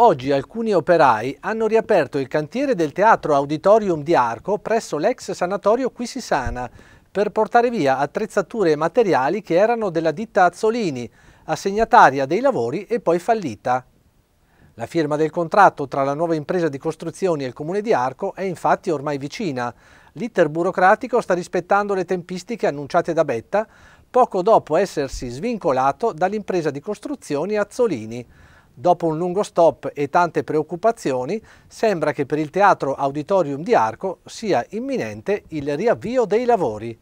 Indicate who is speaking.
Speaker 1: oggi alcuni operai hanno riaperto il cantiere del Teatro Auditorium di Arco presso l'ex sanatorio Qui si sana per portare via attrezzature e materiali che erano della ditta Azzolini, assegnataria dei lavori e poi fallita. La firma del contratto tra la nuova impresa di costruzioni e il Comune di Arco è infatti ormai vicina. L'iter burocratico sta rispettando le tempistiche annunciate da Betta poco dopo essersi svincolato dall'impresa di costruzioni Azzolini. Dopo un lungo stop e tante preoccupazioni, sembra che per il Teatro Auditorium di Arco sia imminente il riavvio dei lavori.